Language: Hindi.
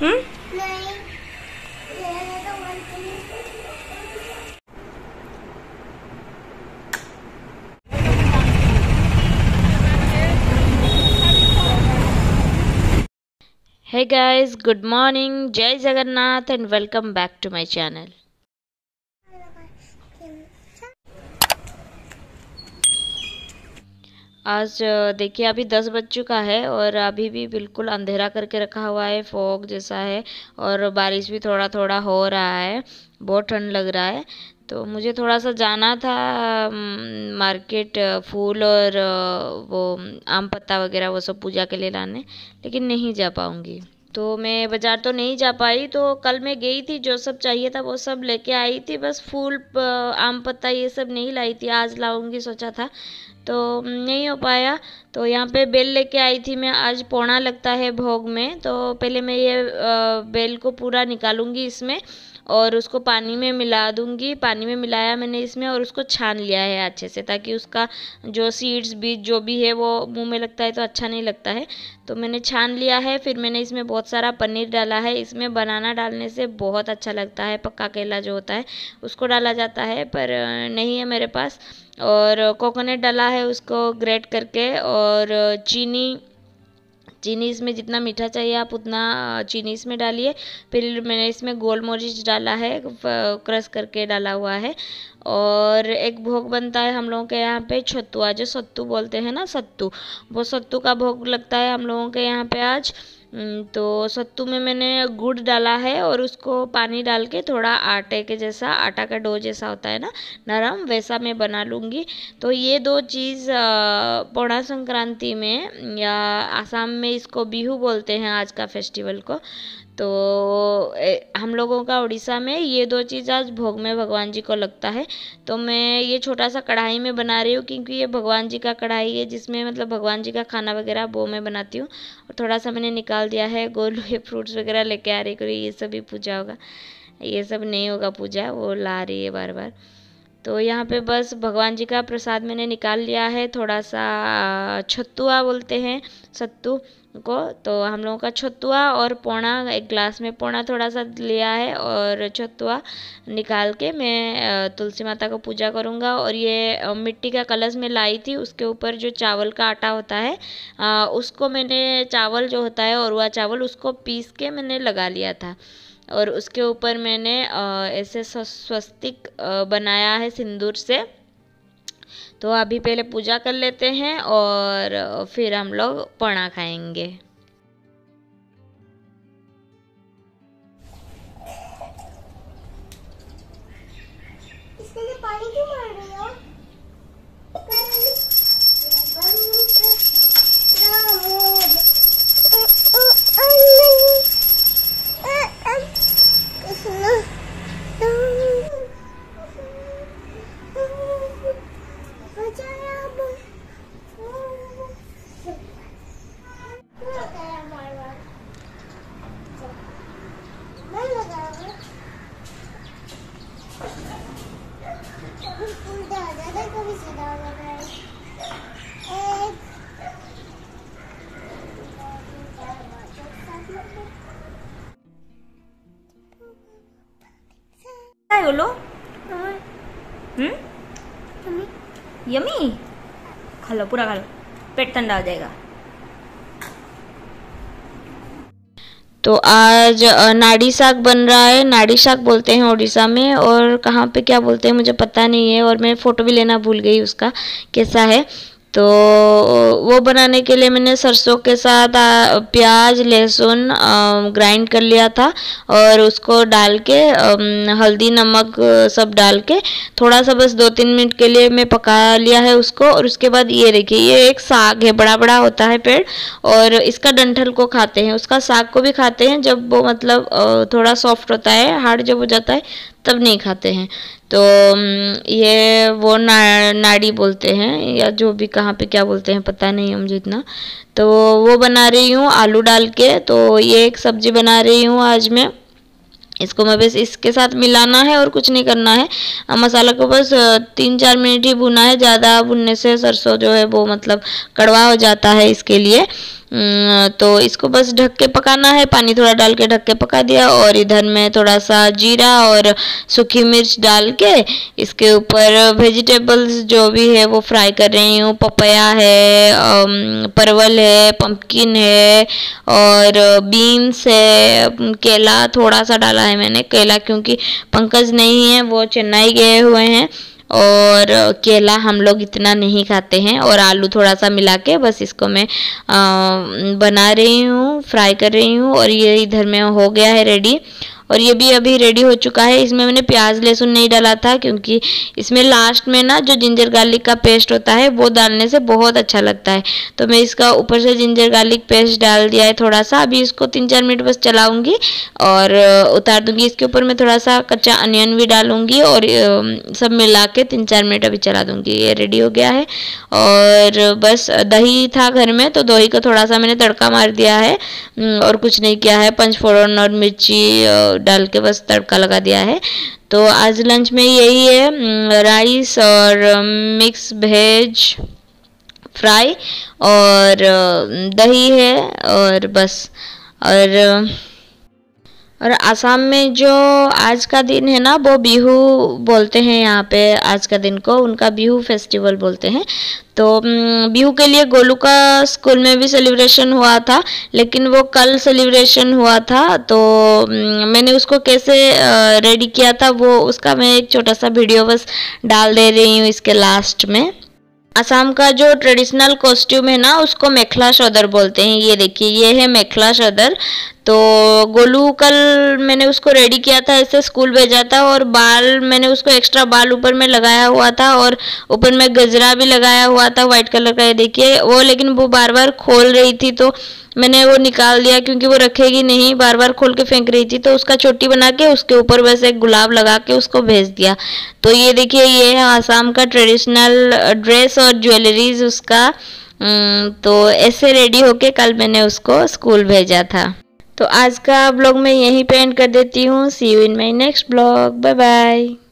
Hey guys, good morning, Jay Jagannath and welcome back to my channel. आज देखिए अभी दस बज चुका है और अभी भी बिल्कुल अंधेरा करके रखा हुआ है फॉग जैसा है और बारिश भी थोड़ा थोड़ा हो रहा है बहुत ठंड लग रहा है तो मुझे थोड़ा सा जाना था मार्केट फूल और वो आम पत्ता वगैरह वो सब पूजा के लिए लाने लेकिन नहीं जा पाऊँगी तो मैं बाज़ार तो नहीं जा पाई तो कल मैं गई थी जो सब चाहिए था वो सब लेके आई थी बस फूल आम पत्ता ये सब नहीं लाई थी आज लाऊंगी सोचा था तो नहीं हो पाया तो यहाँ पे बेल लेके आई थी मैं आज पौना लगता है भोग में तो पहले मैं ये बेल को पूरा निकालूंगी इसमें और उसको पानी में मिला दूँगी पानी में मिलाया मैंने इसमें और उसको छान लिया है अच्छे से ताकि उसका जो सीड्स बीज जो भी है वो मुंह में लगता है तो अच्छा नहीं लगता है तो मैंने छान लिया है फिर मैंने इसमें बहुत सारा पनीर डाला है इसमें बनाना डालने से बहुत अच्छा लगता है पक्का केला जो होता है उसको डाला जाता है पर नहीं है मेरे पास और कोकोनट डाला है उसको ग्रेट करके और चीनी चीनी इसमें जितना मीठा चाहिए आप उतना चीनी इसमें डालिए फिर मैंने इसमें गोल मरीच डाला है क्रश करके डाला हुआ है और एक भोग बनता है हम लोगों के यहाँ पे छत्तुआ जो सत्तू बोलते हैं ना सत्तू वो सत्तू का भोग लगता है हम लोगों के यहाँ पे आज हम्म, तो सत्तू में मैंने गुड़ डाला है और उसको पानी डाल के थोड़ा आटे के जैसा आटा का डो जैसा होता है ना नरम वैसा मैं बना लूँगी तो ये दो चीज़ पौड़ा संक्रांति में या आसाम में इसको बिहू बोलते हैं आज का फेस्टिवल को तो हम लोगों का उड़ीसा में ये दो चीज़ आज भोग में भगवान जी को लगता है तो मैं ये छोटा सा कढ़ाई में बना रही हूँ क्योंकि ये भगवान जी का कढ़ाई है जिसमें मतलब भगवान जी का खाना वगैरह वो मैं बनाती हूँ और थोड़ा सा मैंने निकाल दिया है गोलू ये फ्रूट्स वगैरह लेके आ रही है ये सब भी पूजा होगा ये सब नहीं होगा पूजा वो ला रही है बार बार तो यहाँ पे बस भगवान जी का प्रसाद मैंने निकाल लिया है थोड़ा सा छत्तुआ बोलते हैं सत्तू को तो हम लोगों का छतुआ और पौना एक ग्लास में पौना थोड़ा सा लिया है और छतुआ निकाल के मैं तुलसी माता को पूजा करूँगा और ये मिट्टी का कलश में लाई थी उसके ऊपर जो चावल का आटा होता है उसको मैंने चावल जो होता है और वह चावल उसको पीस के मैंने लगा लिया था और उसके ऊपर मैंने ऐसे स्वस्तिक बनाया है सिंदूर से तो अभी पहले पूजा कर लेते हैं और फिर हम लोग पणा खाएंगे इसके लिए पानी क्यों मार रही हो बोलो हम्म? यमी खा लो पूरा खा लो पेट ठंडा हो जाएगा तो आज नाड़ी साग बन रहा है नाड़ी साग बोलते हैं उड़ीसा में और कहाँ पे क्या बोलते हैं मुझे पता नहीं है और मैं फ़ोटो भी लेना भूल गई उसका कैसा है तो वो बनाने के लिए मैंने सरसों के साथ प्याज लहसुन ग्राइंड कर लिया था और उसको डाल के हल्दी नमक सब डाल के थोड़ा सा बस दो तीन मिनट के लिए मैं पका लिया है उसको और उसके बाद ये देखिए ये एक साग है बड़ा बड़ा होता है पेड़ और इसका डंठल को खाते हैं उसका साग को भी खाते हैं जब वो मतलब थोड़ा सॉफ्ट होता है हार्ड जब हो जाता है तब नहीं खाते हैं तो ये वो ना, नाड़ी बोलते हैं या जो भी कहाँ पे क्या बोलते हैं पता नहीं है मुझे इतना तो वो बना रही हूँ आलू डाल के तो ये एक सब्जी बना रही हूँ आज मैं इसको मैं बस इसके साथ मिलाना है और कुछ नहीं करना है मसाला को बस तीन चार मिनट ही भुना है ज़्यादा भुनने से सरसों जो है वो मतलब कड़वा हो जाता है इसके लिए हम्म, तो इसको बस ढक के पकाना है पानी थोड़ा डाल के ढक के पका दिया और इधर मैं थोड़ा सा जीरा और सूखी मिर्च डाल के इसके ऊपर वेजिटेबल्स जो भी है वो फ्राई कर रही हूँ पपया है परवल है पम्पकिन है और बीन्स है केला थोड़ा सा डाला है मैंने केला क्योंकि पंकज नहीं है वो चेन्नई गए हुए हैं और केला हम लोग इतना नहीं खाते हैं और आलू थोड़ा सा मिला के बस इसको मैं आ, बना रही हूँ फ्राई कर रही हूँ और ये इधर में हो गया है रेडी और ये भी अभी रेडी हो चुका है इसमें मैंने प्याज लहसुन नहीं डाला था क्योंकि इसमें लास्ट में ना जो जिंजर गार्लिक का पेस्ट होता है वो डालने से बहुत अच्छा लगता है तो मैं इसका ऊपर से जिंजर गार्लिक पेस्ट डाल दिया है थोड़ा सा अभी इसको तीन चार मिनट बस चलाऊँगी और उतार दूँगी इसके ऊपर मैं थोड़ा सा कच्चा अनियन भी डालूँगी और सब मिला के तीन चार मिनट अभी चला दूँगी ये रेडी हो गया है और बस दही था घर में तो दही का थोड़ा सा मैंने तड़का मार दिया है और कुछ नहीं किया है पंचफोरन और मिर्ची और डाल के बस तड़का लगा दिया है तो आज लंच में यही है राइस और मिक्स भेज फ्राई और दही है और बस और और असम में जो आज का दिन है ना वो बिहू बोलते हैं यहाँ पे आज का दिन को उनका बिहू फेस्टिवल बोलते हैं तो बिहू के लिए गोलू का स्कूल में भी सेलिब्रेशन हुआ था लेकिन वो कल सेलिब्रेशन हुआ था तो मैंने उसको कैसे रेडी किया था वो उसका मैं एक छोटा सा वीडियो बस डाल दे रही हूँ इसके लास्ट में आसाम का जो ट्रेडिशनल कॉस्ट्यूम है ना उसको मेखला सदर बोलते हैं ये देखिए ये है मेखला सदर तो गोलू कल मैंने उसको रेडी किया था ऐसे स्कूल भेजा था और बाल मैंने उसको एक्स्ट्रा बाल ऊपर में लगाया हुआ था और ऊपर में गजरा भी लगाया हुआ था वाइट कलर का ये देखिए वो लेकिन वो बार बार खोल रही थी तो मैंने वो निकाल दिया क्योंकि वो रखेगी नहीं बार बार खोल के फेंक रही थी तो उसका छोटी बना के उसके ऊपर बस एक गुलाब लगा के उसको भेज दिया तो ये देखिए ये है आसाम का ट्रेडिशनल ड्रेस और ज्वेलरीज उसका हम्म, तो ऐसे रेडी होके कल मैंने उसको स्कूल भेजा था तो आज का ब्लॉग मैं यहीं पे एंड कर देती हूँ see you in my next blog bye bye